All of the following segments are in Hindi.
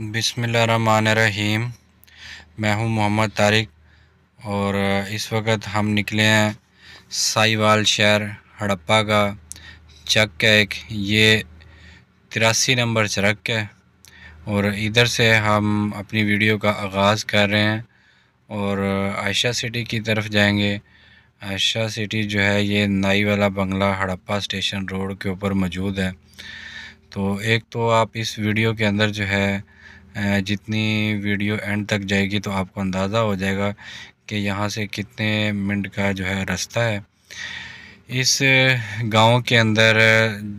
रहीम मैं हूं मोहम्मद तारिक और इस वक्त हम निकले हैं साईवाल शहर हड़प्पा का चक का एक ये तिरासी नंबर चरक है और इधर से हम अपनी वीडियो का आगाज़ कर रहे हैं और आयशा सिटी की तरफ जाएंगे आयशा सिटी जो है ये नाई वाला बंगला हड़प्पा स्टेशन रोड के ऊपर मौजूद है तो एक तो आप इस वीडियो के अंदर जो है जितनी वीडियो एंड तक जाएगी तो आपको अंदाज़ा हो जाएगा कि यहाँ से कितने मिनट का जो है रास्ता है इस गांव के अंदर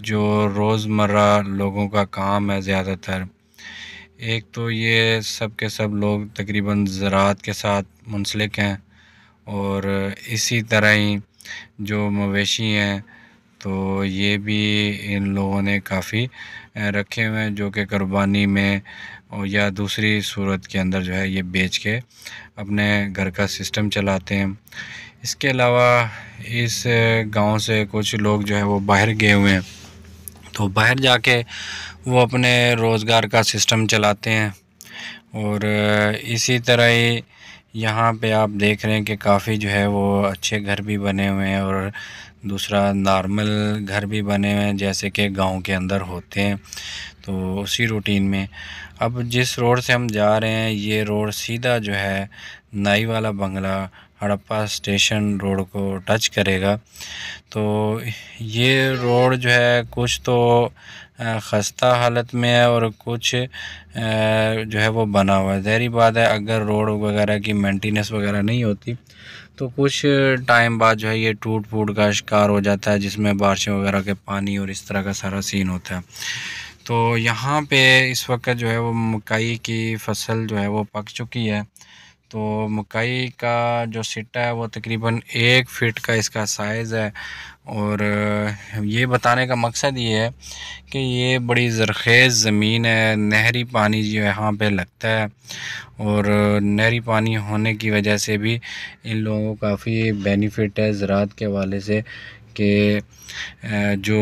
जो रोज़मर्रा लोगों का काम है ज़्यादातर एक तो ये सब के सब लोग तकरीबन ज़रात के साथ मुंसलिक हैं और इसी तरह ही जो मवेशी हैं तो ये भी इन लोगों ने काफ़ी रखे हुए हैं जो कि कुर्बानी में और या दूसरी सूरत के अंदर जो है ये बेच के अपने घर का सिस्टम चलाते हैं इसके अलावा इस गांव से कुछ लोग जो है वो बाहर गए हुए हैं तो बाहर जाके वो अपने रोज़गार का सिस्टम चलाते हैं और इसी तरह ही यहाँ पे आप देख रहे हैं कि काफ़ी जो है वो अच्छे घर भी बने हुए हैं और दूसरा नॉर्मल घर भी बने हुए हैं जैसे कि गांव के अंदर होते हैं तो उसी रूटीन में अब जिस रोड से हम जा रहे हैं ये रोड सीधा जो है नाई वाला बंगला हड़प्पा स्टेशन रोड को टच करेगा तो ये रोड जो है कुछ तो ख़स्ता हालत में है और कुछ जो है वो बना हुआ है जहरी बात है अगर रोड वगैरह की मेंटेनेंस वगैरह नहीं होती तो कुछ टाइम बाद जो है ये टूट फूट का शिकार हो जाता है जिसमें बारिश वगैरह के पानी और इस तरह का सारा सीन होता है तो यहाँ पे इस वक्त जो है वो मकई की फसल जो है वो पक चुकी है तो मकई का जो सिट्टा है वो तकरीबन एक फ़िट का इसका साइज़ है और ये बताने का मकसद ये है कि ये बड़ी ज़रखेज़ ज़मीन है नहरी पानी जो यहाँ पे लगता है और नहरी पानी होने की वजह से भी इन लोगों को काफ़ी बेनिफिट है ज़रात के हवाले से कि जो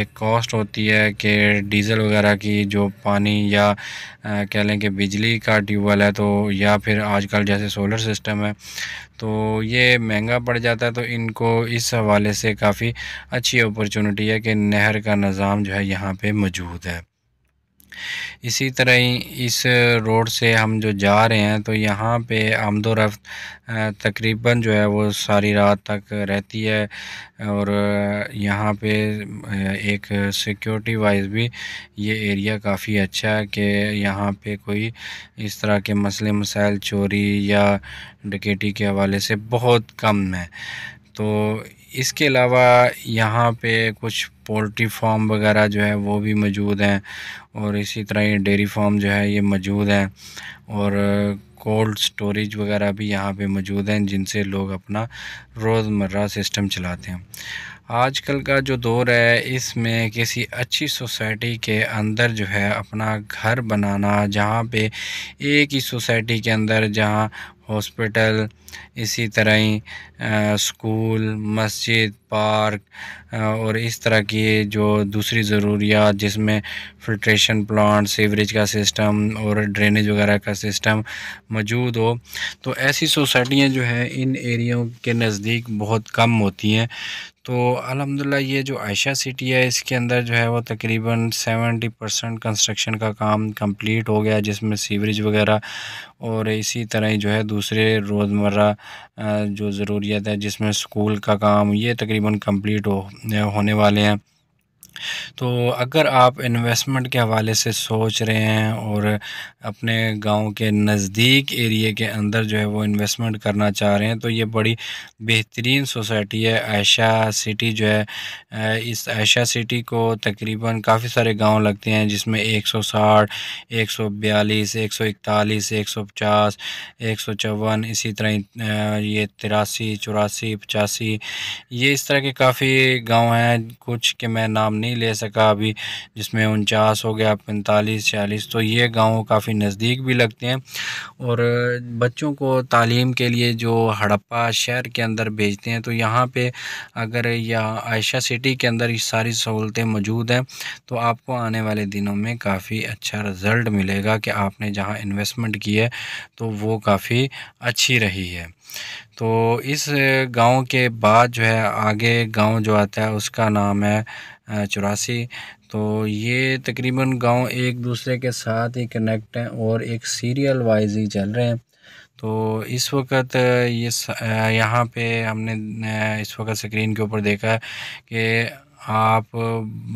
एक कॉस्ट होती है कि डीज़ल वगैरह की जो पानी या कह लें कि बिजली का ट्यूबवेल है तो या फिर आजकल जैसे सोलर सिस्टम है तो ये महंगा पड़ जाता है तो इनको इस हवाले से काफ़ी अच्छी अपॉर्चुनिटी है कि नहर का निज़ाम जो है यहाँ पे मौजूद है इसी तरह ही इस रोड से हम जो जा रहे हैं तो यहाँ पे आमदोरफ्त तकरीबन जो है वो सारी रात तक रहती है और यहाँ पे एक सिक्योरिटी वाइज भी ये एरिया काफ़ी अच्छा है कि यहाँ पे कोई इस तरह के मसले मसाइल चोरी या डकेटी के हवाले से बहुत कम है तो इसके अलावा यहाँ पे कुछ पोल्ट्री फार्म वगैरह जो है वो भी मौजूद हैं और इसी तरह ये डेयरी फार्म जो है ये मौजूद हैं और कोल्ड स्टोरेज वगैरह भी यहाँ पे मौजूद हैं जिनसे लोग अपना रोज़मर्रा सिस्टम चलाते हैं आजकल का जो दौर है इसमें किसी अच्छी सोसाइटी के अंदर जो है अपना घर बनाना जहाँ पे एक ही सोसाइटी के अंदर जहाँ हॉस्पिटल इसी तरह ही स्कूल मस्जिद पार्क और इस तरह की जो दूसरी ज़रूरियात जिसमें फिल्ट्रेशन प्लांट सीवरेज का सिस्टम और ड्रेनेज वगैरह का सिस्टम मौजूद हो तो ऐसी सोसाइटियाँ जो हैं इन एरियों के नज़दीक बहुत कम होती हैं तो अलहमदिल्ला ये जो आयशा सिटी है इसके अंदर जो है वो तकरीबन सेवेंटी परसेंट कंस्ट्रक्शन का काम कंप्लीट हो गया जिसमें सीवरेज वगैरह और इसी तरह ही जो है दूसरे रोज़मर्रा जो ज़रूरियात है जिसमें स्कूल का काम ये तकरीबन कंप्लीट हो होने वाले हैं तो अगर आप इन्वेस्टमेंट के हवाले से सोच रहे हैं और अपने गांव के नज़दीक एरिए के अंदर जो है वो इन्वेस्टमेंट करना चाह रहे हैं तो ये बड़ी बेहतरीन सोसाइटी है आयशा सिटी जो है इस आयशा सिटी को तकरीबन काफ़ी सारे गांव लगते हैं जिसमें 160, 142, 141, 150, 154 इसी तरह ये तिरासी चौरासी पचासी ये इस तरह के काफ़ी गाँव हैं कुछ के मैं नाम नहीं ले सका अभी जिसमें उनचास हो गया पैंतालीस छियालीस तो ये गाँव काफ़ी नज़दीक भी लगते हैं और बच्चों को तालीम के लिए जो हड़प्पा शहर के अंदर भेजते हैं तो यहाँ पे अगर या आयशा सिटी के अंदर ये सारी सहूलतें मौजूद हैं तो आपको आने वाले दिनों में काफ़ी अच्छा रिज़ल्ट मिलेगा कि आपने जहाँ इन्वेस्टमेंट की है तो वो काफ़ी अच्छी रही है तो इस गांव के बाद जो है आगे गांव जो आता है उसका नाम है चौरासी तो ये तकरीबन गांव एक दूसरे के साथ ही कनेक्ट हैं और एक सीरियल वाइज ही चल रहे हैं तो इस वक्त ये यहाँ पे हमने इस वक्त स्क्रीन के ऊपर देखा कि आप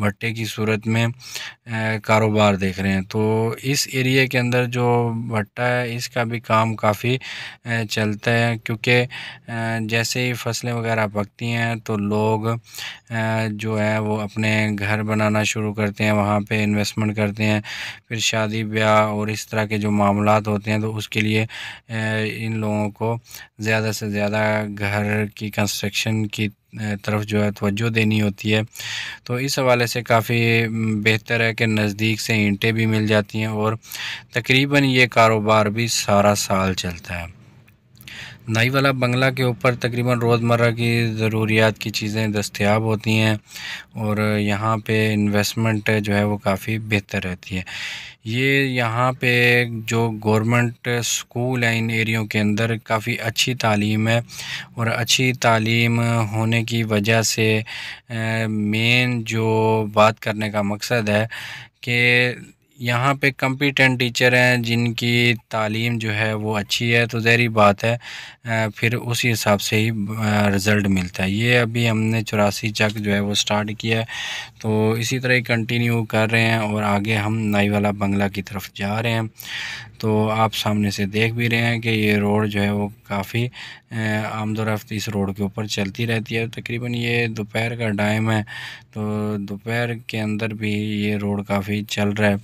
भट्टे की सूरत में कारोबार देख रहे हैं तो इस एरिए के अंदर जो भट्टा है इसका भी काम काफ़ी चलता है क्योंकि जैसे ही फसलें वगैरह पकती हैं तो लोग जो है वो अपने घर बनाना शुरू करते हैं वहाँ पे इन्वेस्टमेंट करते हैं फिर शादी ब्याह और इस तरह के जो मामला होते हैं तो उसके लिए इन लोगों को ज़्यादा से ज़्यादा घर की कंस्ट्रक्शन की तरफ जो है तोज्जो देनी होती है तो इस हवाले से काफ़ी बेहतर है कि नज़दीक से ईंटें भी मिल जाती हैं और तकरीबन ये कारोबार भी सारा साल चलता है नाई वाला बंगला के ऊपर तकरीबन रोज़मर्रा की ज़रूरियात की चीज़ें दस्तियाब होती हैं और यहाँ पे इन्वेस्टमेंट जो है वो काफ़ी बेहतर रहती है ये यहाँ पे जो गवर्नमेंट स्कूल है इन एरियो के अंदर काफ़ी अच्छी तालीम है और अच्छी तालीम होने की वजह से मेन जो बात करने का मकसद है कि यहाँ पे कम्पिटेंट टीचर हैं जिनकी तालीम जो है वो अच्छी है तो जहरी बात है फिर उसी हिसाब से ही रिज़ल्ट मिलता है ये अभी हमने चौरासी चक जो है वो स्टार्ट किया है तो इसी तरह ही कंटिन्यू कर रहे हैं और आगे हम नाई वाला बंगला की तरफ जा रहे हैं तो आप सामने से देख भी रहे हैं कि ये रोड जो है वो काफ़ी आमदोरफ्त इस रोड के ऊपर चलती रहती है तकरीबन ये दोपहर का टाइम है तो दोपहर के अंदर भी ये रोड काफ़ी चल रहा है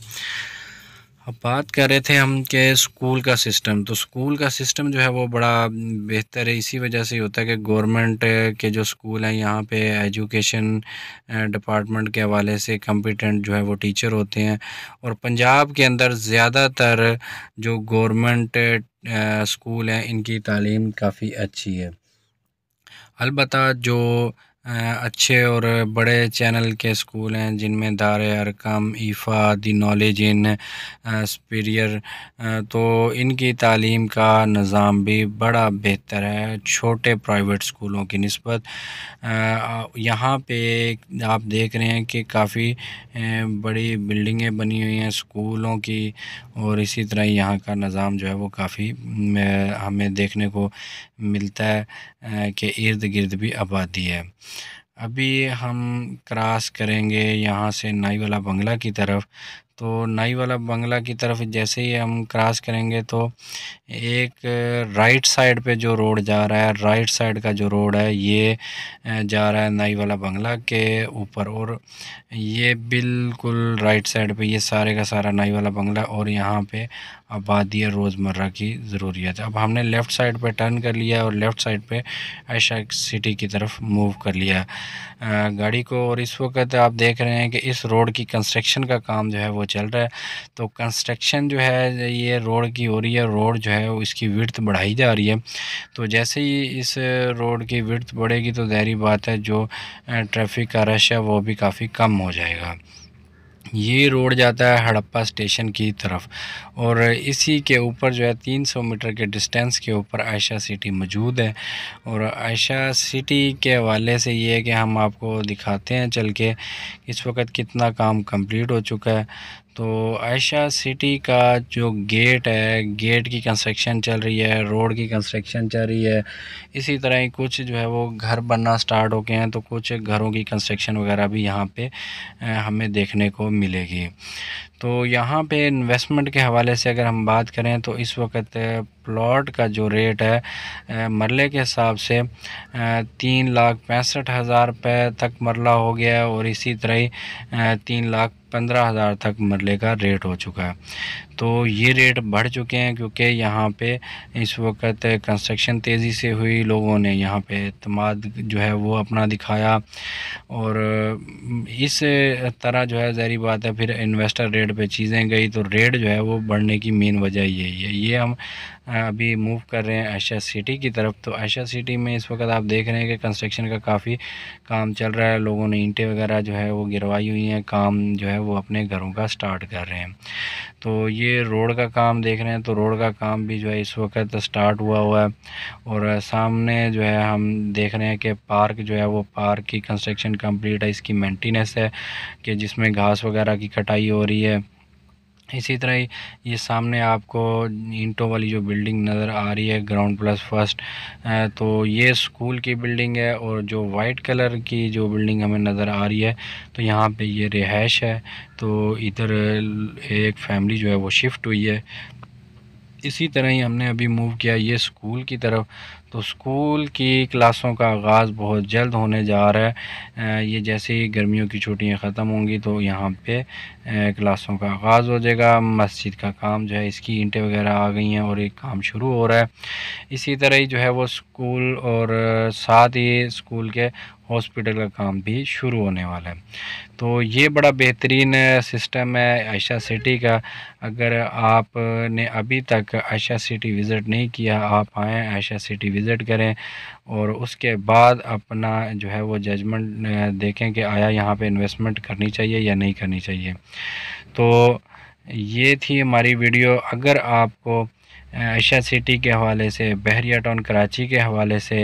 अब बात कर रहे थे हम के स्कूल का सिस्टम तो स्कूल का सिस्टम जो है वो बड़ा बेहतर है इसी वजह से होता है कि गवर्नमेंट के जो स्कूल हैं यहाँ पे एजुकेशन डिपार्टमेंट के हवाले से कम्पिटेंट जो है वो टीचर होते हैं और पंजाब के अंदर ज़्यादातर जो गवर्नमेंट स्कूल हैं इनकी तालीम काफ़ी अच्छी है अलबत् जो अच्छे और बड़े चैनल के स्कूल हैं जिनमें दार अरकम ईफ़ा दी नॉलेज इन स्पीरियर तो इनकी तालीम का निज़ाम भी बड़ा बेहतर है छोटे प्राइवेट स्कूलों की नस्बत यहाँ पे आप देख रहे हैं कि काफ़ी बड़ी बिल्डिंगें बनी हुई हैं स्कूलों की और इसी तरह यहाँ का निज़ाम जो है वो काफ़ी हमें देखने को मिलता है के इर्द गिर्द भी आबादी है अभी हम क्रॉस करेंगे यहाँ से नाई वाला बंगला की तरफ तो नाई वाला बंगला की तरफ जैसे ही हम क्रॉस करेंगे तो एक राइट साइड पे जो रोड जा रहा है राइट साइड का जो रोड है ये जा रहा है नाई वाला बंगला के ऊपर और ये बिल्कुल राइट साइड पे ये सारे का सारा नाई वाला बंगला और यहाँ पे आबादी और रोज़मर्रा की ज़रूरियात अब हमने लेफ़्ट साइड पे टर्न कर लिया और लेफ़्ट साइड पे ऐशा सिटी की तरफ मूव कर लिया गाड़ी को और इस वक्त आप देख रहे हैं कि इस रोड की कंस्ट्रक्शन का काम जो है वो चल रहा है तो कंस्ट्रक्शन जो है ये रोड की हो रही है रोड जो है इसकी विर्थ बढ़ाई जा रही है तो जैसे ही इस रोड की वर्थ बढ़ेगी तो जहरी बात है जो ट्रैफिक का रश है वो भी काफ़ी कम हो जाएगा ये रोड जाता है हड़प्पा स्टेशन की तरफ और इसी के ऊपर जो है 300 मीटर के डिस्टेंस के ऊपर आयशा सिटी मौजूद है और आयशा सिटी के हवाले से ये है कि हम आपको दिखाते हैं चल के इस वक्त कितना काम कंप्लीट हो चुका है तो आयशा सिटी का जो गेट है गेट की कंस्ट्रक्शन चल रही है रोड की कंस्ट्रक्शन चल रही है इसी तरह ही कुछ जो है वो घर बनना स्टार्ट हो गए हैं तो कुछ घरों की कंस्ट्रक्शन वगैरह भी यहाँ पे हमें देखने को मिलेगी तो यहाँ पे इन्वेस्टमेंट के हवाले से अगर हम बात करें तो इस वक्त प्लॉट का जो रेट है मरले के हिसाब से तीन लाख पैंसठ हज़ार रुपये तक मरला हो गया है और इसी तरह ही तीन लाख पंद्रह हज़ार तक मरले का रेट हो चुका है तो ये रेट बढ़ चुके हैं क्योंकि यहाँ पे इस वक्त कंस्ट्रक्शन तेज़ी से हुई लोगों ने यहाँ पे अतमाद जो है वो अपना दिखाया और इस तरह जो है जहरी बात है फिर इन्वेस्टर रेट पे चीज़ें गई तो रेट जो है वो बढ़ने की मेन वजह यही है ये हम अभी मूव कर रहे हैं आयशा सिटी की तरफ तो आयशा सिटी में इस वक्त आप देख रहे हैं कि कंस्ट्रक्शन का काफ़ी काम चल रहा है लोगों ने ईंटें वगैरह जो है वो गिरवाई हुई हैं काम जो है वो अपने घरों का स्टार्ट कर रहे हैं तो ये रोड का काम देख रहे हैं तो रोड का काम भी जो है इस वक्त स्टार्ट हुआ हुआ है और सामने जो है हम देख रहे हैं कि पार्क जो है वो पार्क की कंस्ट्रक्शन कंप्लीट है इसकी मेंटेनेंस है कि जिसमें घास वगैरह की कटाई हो रही है इसी तरह ही ये सामने आपको इंटो वाली जो बिल्डिंग नज़र आ रही है ग्राउंड प्लस फर्स्ट तो ये स्कूल की बिल्डिंग है और जो वाइट कलर की जो बिल्डिंग हमें नज़र आ रही है तो यहाँ पे ये रिहाइश है तो इधर एक फैमिली जो है वो शिफ्ट हुई है इसी तरह ही हमने अभी मूव किया ये स्कूल की तरफ तो स्कूल की क्लासों का आगाज़ बहुत जल्द होने जा रहा है ये जैसे ही गर्मियों की छुट्टियां ख़त्म होंगी तो यहाँ पे क्लासों का आगाज़ हो जाएगा मस्जिद का काम जो है इसकी ईंटें वगैरह आ गई हैं और एक काम शुरू हो रहा है इसी तरह ही जो है वो स्कूल और साथ ही स्कूल के हॉस्पिटल का काम भी शुरू होने वाला है तो ये बड़ा बेहतरीन सिस्टम है आयशा सिटी का अगर आपने अभी तक आयशा सिटी विज़िट नहीं किया आप आएँ आयशा सिटी विज़िट करें और उसके बाद अपना जो है वो जजमेंट देखें कि आया यहाँ पे इन्वेस्टमेंट करनी चाहिए या नहीं करनी चाहिए तो ये थी हमारी वीडियो अगर आपको एशिया सिटी के हवाले से बहरिया टाउन कराची के हवाले से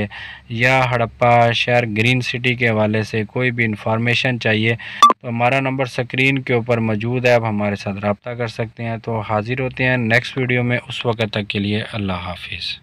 या हड़प्पा शहर ग्रीन सिटी के हवाले से कोई भी इंफॉर्मेशन चाहिए तो हमारा नंबर स्क्रीन के ऊपर मौजूद है आप हमारे साथ रबता कर सकते हैं तो हाज़िर होते हैं नेक्स्ट वीडियो में उस वक्त तक के लिए अल्लाह हाफिज़